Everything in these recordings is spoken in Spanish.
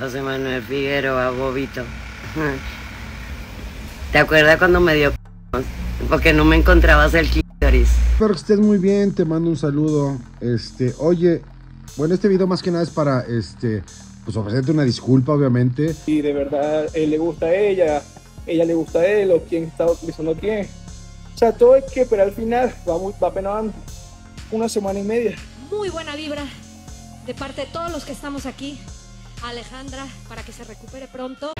José Manuel Figueroa, Bobito. ¿Te acuerdas cuando me dio porque no me encontrabas el clítoris? Espero que estés muy bien, te mando un saludo. Este, oye, bueno, este video más que nada es para este pues ofrecerte una disculpa, obviamente. Y de verdad él le gusta a ella, ella le gusta a él, o quién está utilizando quién. O sea, todo es que, pero al final va muy, va una semana y media. Muy buena vibra de parte de todos los que estamos aquí. Alejandra para que se recupere pronto.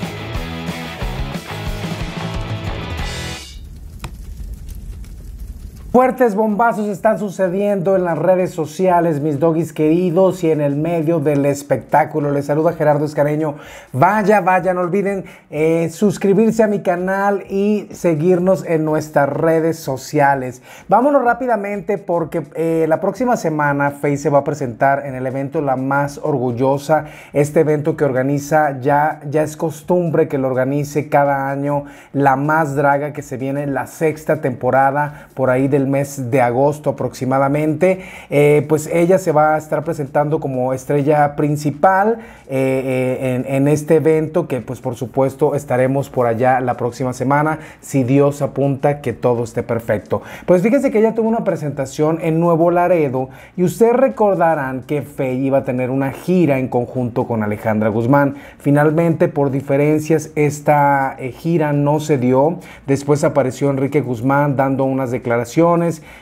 Fuertes bombazos están sucediendo en las redes sociales, mis doggies queridos, y en el medio del espectáculo. Les saluda Gerardo Escareño. Vaya, vaya, no olviden eh, suscribirse a mi canal y seguirnos en nuestras redes sociales. Vámonos rápidamente porque eh, la próxima semana Face se va a presentar en el evento La Más Orgullosa, este evento que organiza, ya, ya es costumbre que lo organice cada año, La Más Draga, que se viene en la sexta temporada por ahí de mes de agosto aproximadamente. Eh, pues ella se va a estar presentando como estrella principal eh, eh, en, este evento que pues por supuesto estaremos por allá la próxima semana si Dios apunta que todo esté perfecto. Pues fíjense que ella tuvo una presentación en Nuevo Laredo y ustedes recordarán que Faye iba a tener una gira en conjunto con Alejandra Guzmán. Finalmente por diferencias esta gira no se dio. Después apareció Enrique Guzmán dando unas declaraciones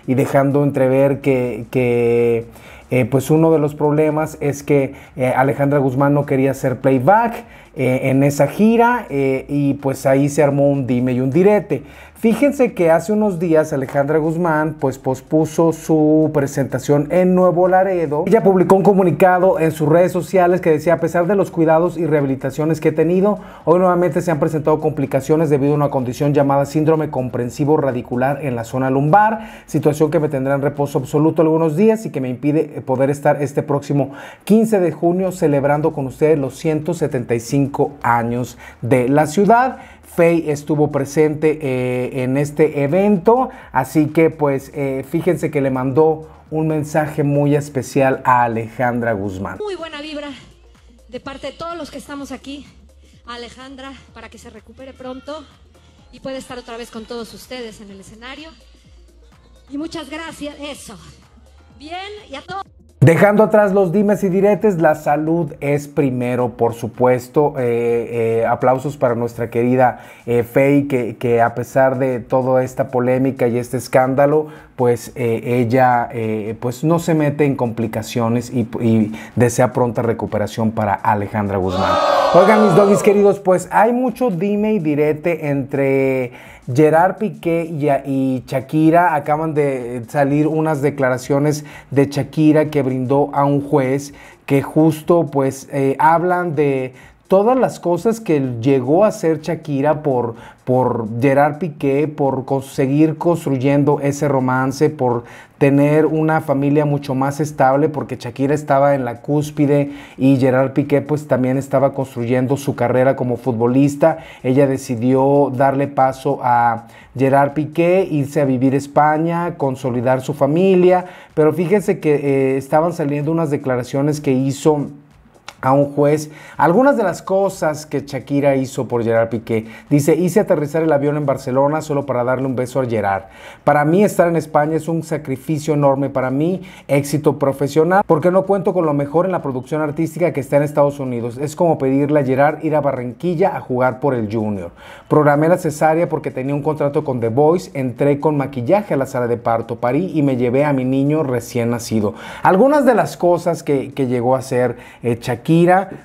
y dejando entrever que, eh, pues uno de los problemas es que eh, Alejandra Guzmán no quería hacer playback eh, en esa gira y pues ahí se armó un dime y un direte. Fíjense que hace unos días Alejandra Guzmán pues pospuso su presentación en Nuevo Laredo. Ella publicó un comunicado en sus redes sociales que decía, a pesar de los cuidados y rehabilitaciones que he tenido, hoy nuevamente se han presentado complicaciones debido a una condición llamada síndrome comprensivo radicular en la zona lumbar, situación que me tendrá en reposo absoluto algunos días y que me impide eh, poder estar este próximo 15 de junio celebrando con ustedes los 175 años de la ciudad. Fay estuvo presente eh, en este evento, así que pues eh, fíjense que le mandó un mensaje muy especial a Alejandra Guzmán. Muy buena vibra de parte de todos los que estamos aquí, Alejandra, para que se recupere pronto y pueda estar otra vez con todos ustedes en el escenario. Y muchas gracias, eso. Bien, y a todos. Dejando atrás los dimes y diretes, la salud es primero, por supuesto. Eh, eh, aplausos para nuestra querida eh, Faye, que, a pesar de toda esta polémica y este escándalo, pues ella pues no se mete en complicaciones y desea pronta recuperación para Alejandra Guzmán. Oigan, mis doggies queridos, pues hay mucho dime y direte entre Gerard Piqué y, Shakira. Acaban de salir unas declaraciones de Shakira que brindó a un juez que justo pues eh, hablan de todas las cosas que llegó a hacer Shakira por, por Gerard Piqué, por seguir construyendo ese romance, por tener una familia mucho más estable, porque Shakira estaba en la cúspide y Gerard Piqué pues también estaba construyendo su carrera como futbolista. Ella decidió darle paso a Gerard Piqué, irse a vivir a España, consolidar su familia, pero fíjense que eh, estaban saliendo unas declaraciones que hizo a un juez algunas de las cosas que Shakira hizo por Gerard Piqué. Dice, hice aterrizar el avión en Barcelona solo para darle un beso a Gerard. Para mí estar en España es un sacrificio enorme para mí, éxito profesional, porque no cuento con lo mejor en la producción artística que está en Estados Unidos. Es como pedirle a Gerard ir a Barranquilla a jugar por el Junior. Programé la cesárea porque tenía un contrato con The Voice, entré con maquillaje a la sala de parto, París y me llevé a mi niño recién nacido. Algunas de las cosas que, llegó a hacer eh, Shakira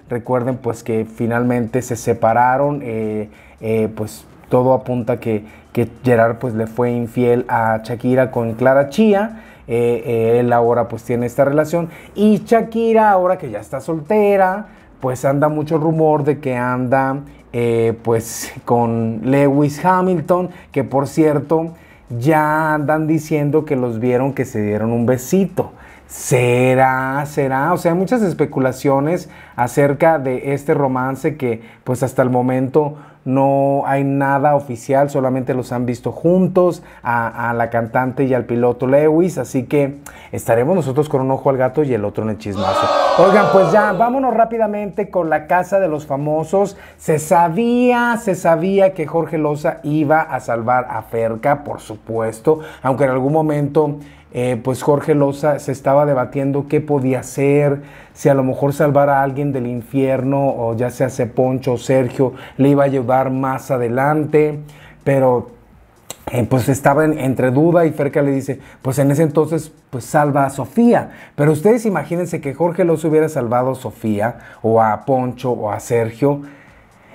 Recuerden pues que finalmente se separaron, eh, eh, pues todo apunta que, que Gerard pues le fue infiel a Shakira con Clara Chia eh, él ahora pues tiene esta relación y Shakira ahora que ya está soltera pues anda mucho rumor de que anda pues con Lewis Hamilton que por cierto ya andan diciendo que los vieron que se dieron un besito ¿Será? ¿Será? O sea, hay muchas especulaciones acerca de este romance que pues hasta el momento no hay nada oficial, solamente los han visto juntos a, la cantante y al piloto Lewis, así que estaremos nosotros con un ojo al gato y el otro en el chismazo. Oigan, pues ya, vámonos rápidamente con la casa de los famosos. Se sabía, se sabía que Jorge Loza iba a salvar a Ferca, por supuesto, aunque en algún momento eh, pues Jorge Loza se estaba debatiendo qué podía hacer, si a lo mejor salvar a alguien del infierno, o ya sea Poncho o Sergio, le iba a ayudar más adelante, pero eh, pues estaba entre duda y Ferca le dice, pues en ese entonces, pues salva a Sofía. Pero ustedes imagínense que Jorge Loza hubiera salvado a Sofía, o a Poncho, o a Sergio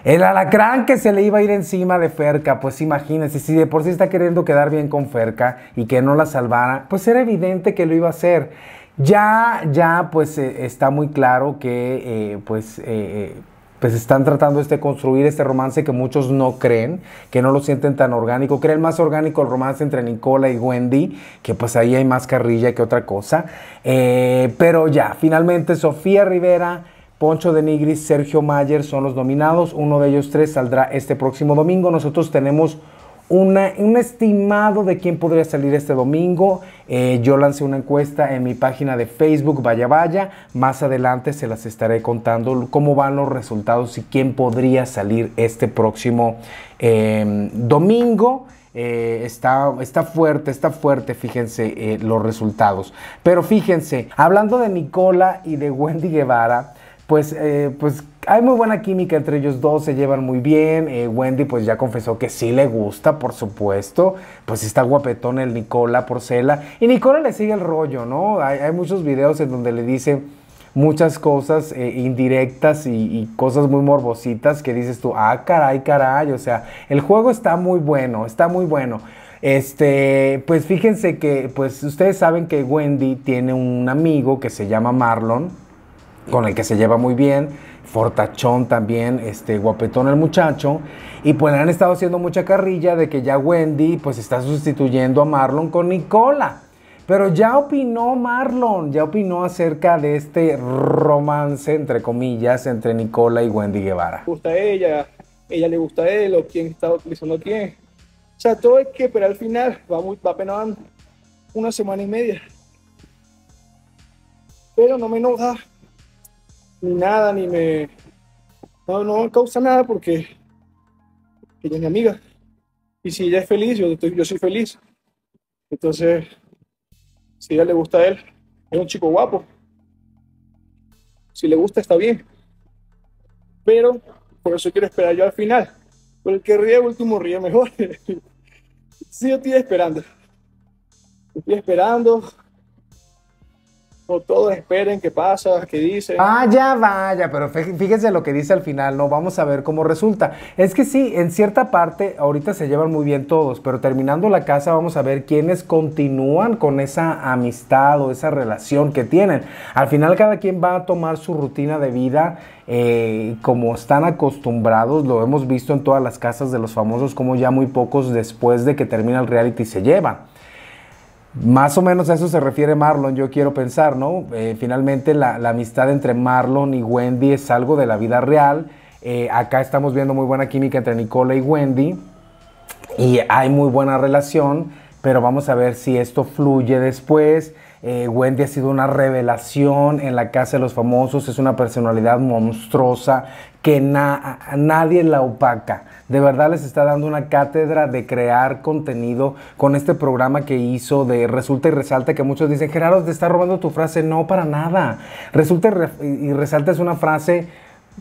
el alacrán que se le iba a ir encima de Ferca, pues imagínense, si de por sí está queriendo quedar bien con Ferca y que no la salvara, pues era evidente que lo iba a hacer. Ya, ya, pues eh, está muy claro que, eh, pues, eh, pues están tratando de este, construir este romance que muchos no creen, que no lo sienten tan orgánico. Creen más orgánico el romance entre Nicola y Wendy, que pues ahí hay más carrilla que otra cosa. pero ya, finalmente Sofía Rivera Poncho de Nigris, Sergio Mayer son los nominados. Uno de ellos tres saldrá este próximo domingo. Nosotros tenemos un estimado de quién podría salir este domingo. Eh, yo lancé una encuesta en mi página de Facebook, vaya vaya. Más adelante se las estaré contando cómo van los resultados y quién podría salir este próximo em, domingo. Eh, está, está, fuerte, está fuerte, fíjense eh, los resultados. Pero fíjense, hablando de Nicola y de Wendy Guevara, pues, eh, pues hay muy buena química entre ellos dos, se llevan muy bien. Eh, Wendy pues ya confesó que sí le gusta, por supuesto. Pues está guapetón el Nicola Porcela. Y Nicola le sigue el rollo, ¿no? Hay, muchos videos en donde le dice muchas cosas eh, indirectas y, y, cosas muy morbositas que dices tú, ah, caray, caray. O sea, el juego está muy bueno, está muy bueno. Este, pues fíjense que, pues ustedes saben que Wendy tiene un amigo que se llama Marlon con el que se lleva muy bien, fortachón también, este guapetón el muchacho, y pues han estado haciendo mucha carrilla de que ya Wendy pues está sustituyendo a Marlon con Nicola. Pero ya opinó Marlon, ya opinó acerca de este romance, entre comillas, entre Nicola y Wendy Guevara. Le Gusta ella, ella le gusta a él, o quién está utilizando a quién. O sea, todo es que, pero al final va, muy, va una semana y media. Pero no me enoja ni nada, ni me. No, no causa nada porque ella es mi amiga. Y si ella es feliz, yo, estoy, yo soy feliz. Entonces, si a ella le gusta a él, es un chico guapo. Si le gusta, está bien. Pero por eso quiero esperar yo al final. Porque el que ríe último ríe mejor. sí, yo estoy esperando. Estoy esperando todos esperen qué pasa, qué dice. Vaya, vaya, pero fíjense lo que dice al final, ¿no? Vamos a ver cómo resulta. Es que sí, en cierta parte ahorita se llevan muy bien todos, pero terminando la casa vamos a ver quiénes continúan con esa amistad o esa relación que tienen. Al final cada quien va a tomar su rutina de vida eh, como están acostumbrados, lo hemos visto en todas las casas de los famosos, como ya muy pocos después de que termina el reality se llevan. Más o menos a eso se refiere Marlon, yo quiero pensar, ¿no? Eh, finalmente la, amistad entre Marlon y Wendy es algo de la vida real. Eh, acá estamos viendo muy buena química entre Nicola y Wendy y hay muy buena relación pero vamos a ver si esto fluye después. Eh, Wendy ha sido una revelación en la casa de los famosos, es una personalidad monstruosa que nadie la opaca. De verdad les está dando una cátedra de crear contenido con este programa que hizo de Resulta y Resalta, que muchos dicen, Gerardo, te está robando tu frase. No, para nada. Resulta y Resalta es una frase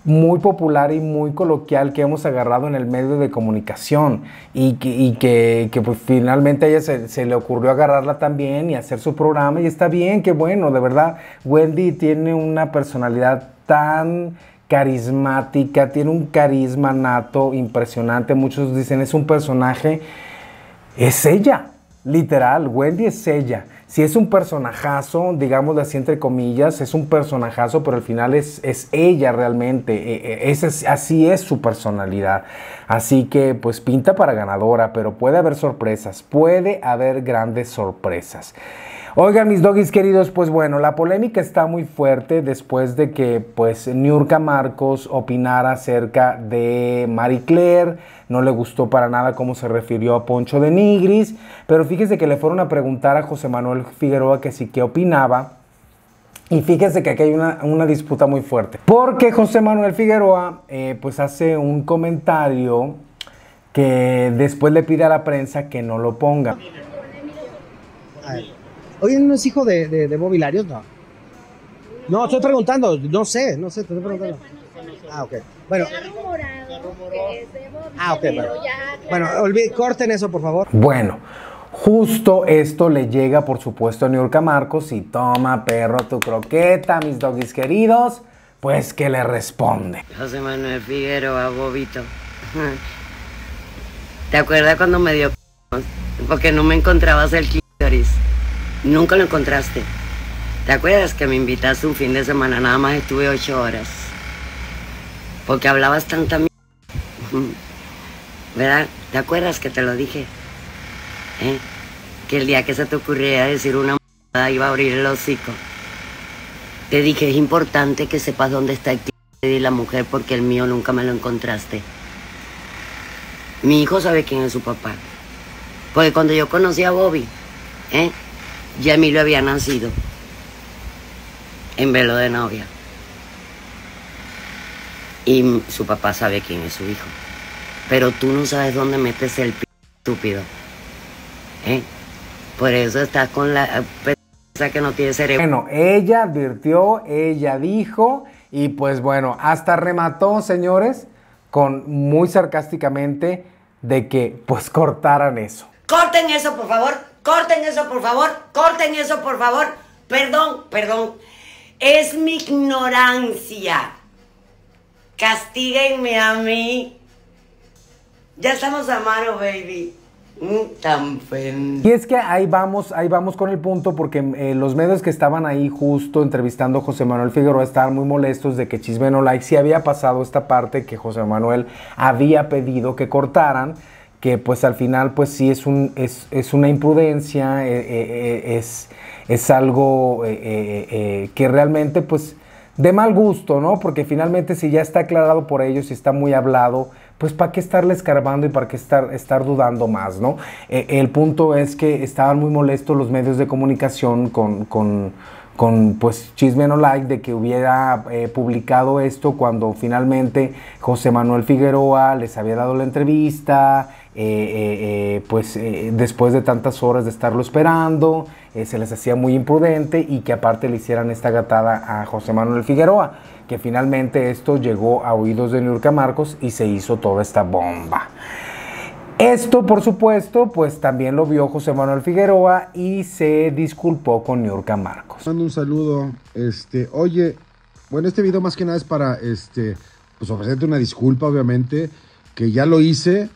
muy popular y muy coloquial que hemos agarrado en el medio de comunicación y que, pues, finalmente a ella se, le ocurrió agarrarla también y hacer su programa y está bien, qué bueno, de verdad, Wendy tiene una personalidad tan carismática, tiene un carisma nato impresionante, muchos dicen es un personaje, es ella, literal, Wendy es ella. Si es un personajazo, digamos así entre comillas, es un personajazo, pero al final es, es ella realmente, e, e, es, así es su personalidad. Así que pues pinta para ganadora, pero puede haber sorpresas, puede haber grandes sorpresas. Oigan, mis doggies queridos, pues bueno, la polémica está muy fuerte después de que pues Niurka Marcos opinara acerca de Marie Claire, no le gustó para nada cómo se refirió a Poncho de Nigris, pero fíjense que le fueron a preguntar a José Manuel Figueroa que sí que opinaba. Y fíjense que aquí hay una, disputa muy fuerte. Porque José Manuel Figueroa eh, pues hace un comentario que después le pide a la prensa que no lo ponga. Oye, ¿no es hijo de, de, No. No, estoy preguntando, no sé, no sé, estoy preguntando. Ah, ok. Bueno. Ah, bueno. corten eso, por favor. Bueno. Justo esto le llega, por supuesto, a New York Marcos y toma, perro, tu croqueta, mis doggies queridos. Pues que le responde. José Manuel Figueroa, bobito. ¿Te acuerdas cuando me dio porque no me encontrabas el clitoris Nunca lo encontraste. ¿Te acuerdas que me invitaste un fin de semana? Nada más estuve ocho horas. Porque hablabas tanta mierda. ¿Verdad? ¿Te acuerdas que te lo dije? ¿Eh? Que el día que se te ocurría decir una iba a abrir el hocico. Te dije, es importante que sepas dónde está el y la mujer porque el mío nunca me lo encontraste. Mi hijo sabe quién es su papá. Porque cuando yo conocí a Bobby, ¿eh? a mí lo había nacido en velo de novia. Y su papá sabe quién es su hijo. Pero tú no sabes dónde metes el p estúpido. ¿Eh? Por eso está con la p que no tiene cerebro. Bueno, ella advirtió, ella dijo, y pues bueno, hasta remató, señores, con muy sarcásticamente de que pues cortaran eso. Corten eso, por favor. Corten eso, por favor. Corten eso, por favor. Perdón, perdón. Es mi ignorancia. Castíguenme a mí. Ya estamos a mano, baby. Tan y es que ahí vamos, ahí vamos con el punto porque eh, los medios que estaban ahí justo entrevistando a José Manuel Figueroa estaban muy molestos de que Chismeno Like si había pasado esta parte que José Manuel había pedido que cortaran que pues al final pues sí es, un, una imprudencia, eh, eh, es, algo eh, que realmente pues de mal gusto, ¿no? Porque finalmente si ya está aclarado por ellos, si está muy hablado, pues para qué estarle escarbando y para qué estar, estar dudando más, ¿no? el punto es que estaban muy molestos los medios de comunicación con, con pues chisme no like de que hubiera publicado esto cuando finalmente José Manuel Figueroa les había dado la entrevista, eh, eh, eh, pues después de tantas horas de estarlo esperando, se les hacía muy imprudente y que aparte le hicieran esta gatada a José Manuel Figueroa, que finalmente esto llegó a oídos de Nurka Marcos y se hizo toda esta bomba. Esto, por supuesto, pues también lo vio José Manuel Figueroa y se disculpó con Nurka Marcos. Mando un saludo, este, oye, bueno, este video más que nada es para, este, pues ofrecerte una disculpa, obviamente, que ya lo hice,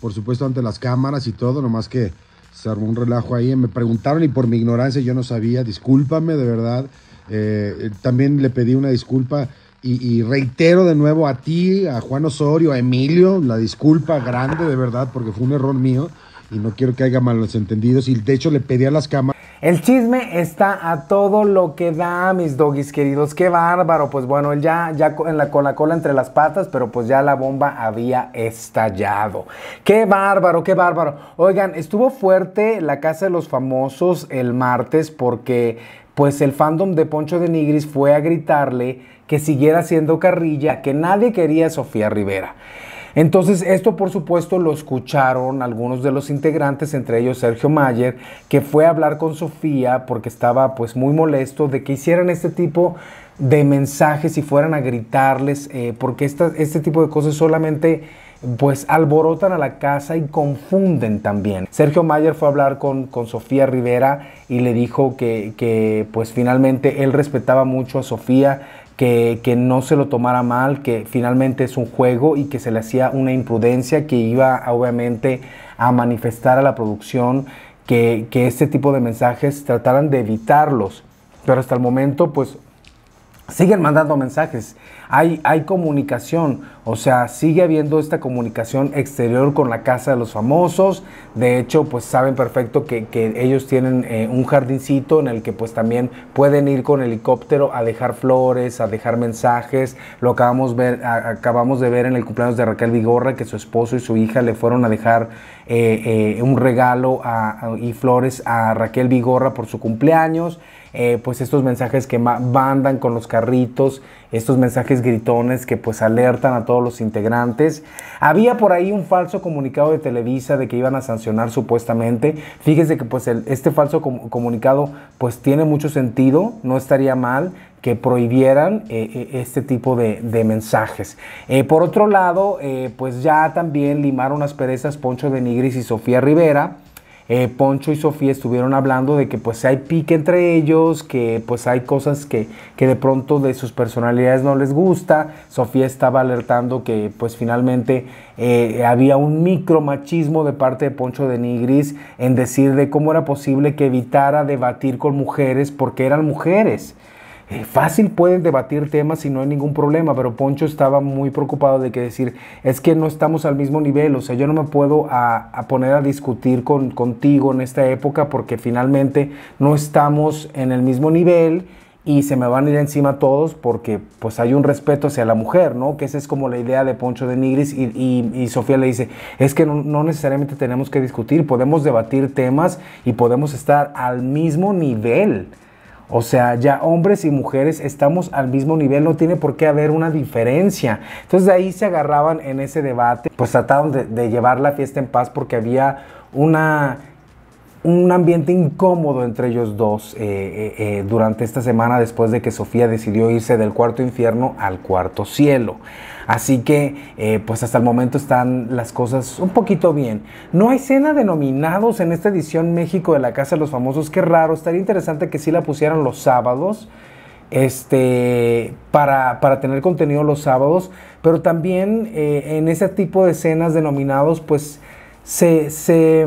por supuesto ante las cámaras y todo, nomás que se armó un relajo ahí. Me preguntaron y por mi ignorancia yo no sabía, discúlpame de verdad. Eh, eh, también le pedí una disculpa y, y, reitero de nuevo a ti, a Juan Osorio, a Emilio, la disculpa grande de verdad porque fue un error mío y no quiero que haya malos entendidos. Y de hecho le pedí a las cámaras. El chisme está a todo lo que da, mis doggies queridos. Qué bárbaro. Pues bueno, él ya, ya con la cola entre las patas, pero pues ya la bomba había estallado. Qué bárbaro, qué bárbaro. Oigan, estuvo fuerte la Casa de los Famosos el martes porque pues el fandom de Poncho de Nigris fue a gritarle que siguiera siendo carrilla, que nadie quería a Sofía Rivera. Entonces, esto por supuesto lo escucharon algunos de los integrantes, entre ellos Sergio Mayer, que fue a hablar con Sofía porque estaba pues muy molesto de que hicieran este tipo de mensajes y fueran a gritarles, eh, porque este tipo de cosas solamente pues alborotan a la casa y confunden también. Sergio Mayer fue a hablar con, con Sofía Rivera y le dijo que, que, pues finalmente él respetaba mucho a Sofía, que, no se lo tomara mal, que finalmente es un juego y que se le hacía una imprudencia que iba obviamente a manifestar a la producción que, que este tipo de mensajes trataran de evitarlos. Pero hasta el momento, pues, siguen mandando mensajes. Hay, hay comunicación. O sea, sigue habiendo esta comunicación exterior con la casa de los famosos. De hecho, pues saben perfecto que, ellos tienen eh, un jardincito en el que pues también pueden ir con helicóptero a dejar flores, a dejar mensajes. Lo acabamos, ver, acabamos de ver en el cumpleaños de Raquel Vigorra, que su esposo y su hija le fueron a dejar eh, eh, un regalo y flores a Raquel Vigorra por su cumpleaños. pues estos mensajes que mandan con los carritos estos mensajes gritones que pues alertan a todos los integrantes. Había por ahí un falso comunicado de Televisa de que iban a sancionar supuestamente. Fíjese que pues este falso comunicado pues tiene mucho sentido, no estaría mal que prohibieran eh, eh, este tipo de, mensajes. Eh, por otro lado, pues ya también limaron las perezas Poncho de Nigris y Sofía Rivera eh, Poncho y Sofía estuvieron hablando de que pues hay pique entre ellos, que pues hay cosas que, que de pronto de sus personalidades no les gusta. Sofía estaba alertando que pues finalmente eh, había un micromachismo de parte de Poncho de Nigris en decir de cómo era posible que evitara debatir con mujeres porque eran mujeres. Eh, fácil pueden debatir temas y no hay ningún problema, pero Poncho estaba muy preocupado de que decir, es que no estamos al mismo nivel, o sea, yo no me puedo a, poner a discutir con, contigo en esta época porque finalmente no estamos en el mismo nivel y se me van a ir encima todos porque pues hay un respeto hacia la mujer, ¿no? Que esa es como la idea de Poncho de Nigris y, Sofía le dice, es que no, no, necesariamente tenemos que discutir, podemos debatir temas y podemos estar al mismo nivel. O sea, ya hombres y mujeres estamos al mismo nivel, no tiene por qué haber una diferencia. Entonces de ahí se agarraban en ese debate, pues trataron de, de llevar la fiesta en paz porque había una un ambiente incómodo entre ellos dos eh, eh, eh, durante esta semana después de que Sofía decidió irse del cuarto infierno al cuarto cielo. Así que, pues hasta el momento están las cosas un poquito bien. No hay cena denominados en esta edición México de la Casa de los Famosos. Qué raro, estaría interesante que sí la pusieran los sábados este, para, tener contenido los sábados, pero también en ese tipo de escenas denominados, pues se, se,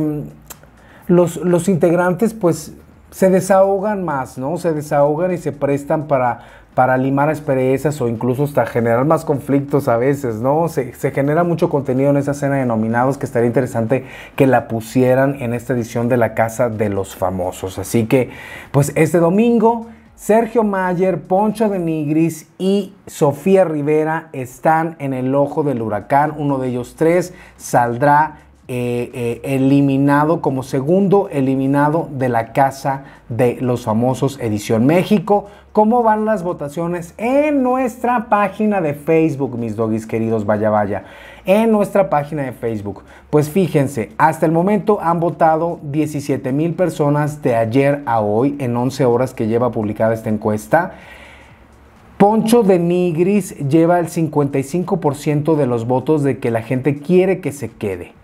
los, integrantes pues se desahogan más, ¿no? Se desahogan y se prestan para, para limar asperezas o incluso hasta generar más conflictos a veces, ¿no? Se, se, genera mucho contenido en esa escena de nominados que estaría interesante que la pusieran en esta edición de La Casa de los Famosos. Así que, pues este domingo, Sergio Mayer, Poncho de Nigris y Sofía Rivera están en el ojo del huracán. Uno de ellos tres saldrá eh, eh, eliminado como segundo eliminado de la casa de los famosos Edición México. ¿Cómo van las votaciones? En nuestra página de Facebook, mis doggies queridos, vaya, vaya. En nuestra página de Facebook. Pues fíjense, hasta el momento han votado 17 mil personas de ayer a hoy, en 11 horas que lleva publicada esta encuesta. Poncho de Nigris lleva el 55% de los votos de que la gente quiere que se quede.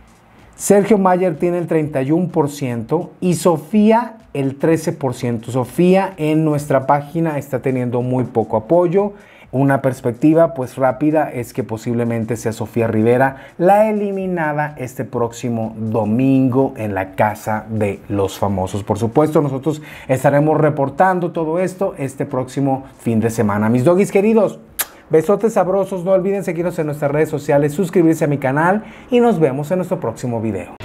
Sergio Mayer tiene el 31% y Sofía el 13%. Sofía en nuestra página está teniendo muy poco apoyo. Una perspectiva pues rápida es que posiblemente sea Sofía Rivera la eliminada este próximo domingo en la casa de los famosos. Por supuesto, nosotros estaremos reportando todo esto este próximo fin de semana. Mis doggies queridos, Besotes sabrosos, no olviden seguirnos en nuestras redes sociales, suscribirse a mi canal y nos vemos en nuestro próximo video.